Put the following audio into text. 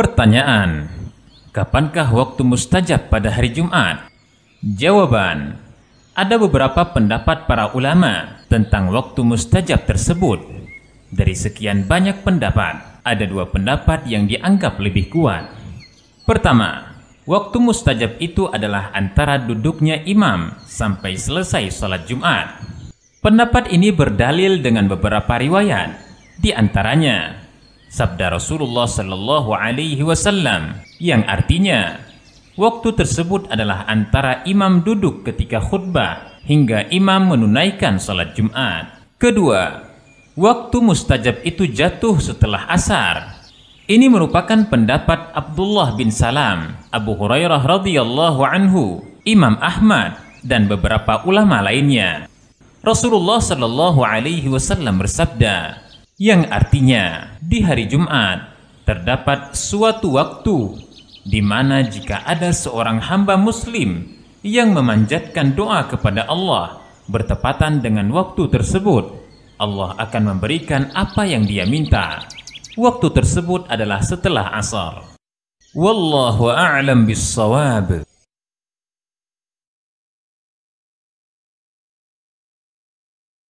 Pertanyaan, kapankah waktu mustajab pada hari Jumat? Jawaban, ada beberapa pendapat para ulama tentang waktu mustajab tersebut. Dari sekian banyak pendapat, ada dua pendapat yang dianggap lebih kuat. Pertama, waktu mustajab itu adalah antara duduknya imam sampai selesai sholat Jumat. Pendapat ini berdalil dengan beberapa riwayat, di antaranya sabda Rasulullah Shallallahu Alaihi Wasallam yang artinya waktu tersebut adalah antara imam duduk ketika khutbah hingga imam menunaikan salat Jumat. Kedua, waktu mustajab itu jatuh setelah asar. Ini merupakan pendapat Abdullah bin Salam, Abu Hurairah radhiyallahu anhu, Imam Ahmad, dan beberapa ulama lainnya. Rasulullah Shallallahu Alaihi Wasallam bersabda, yang artinya di hari Jumat terdapat suatu waktu di mana jika ada seorang hamba muslim yang memanjatkan doa kepada Allah bertepatan dengan waktu tersebut, Allah akan memberikan apa yang dia minta. Waktu tersebut adalah setelah asar. Wallahu a'lam bissawab.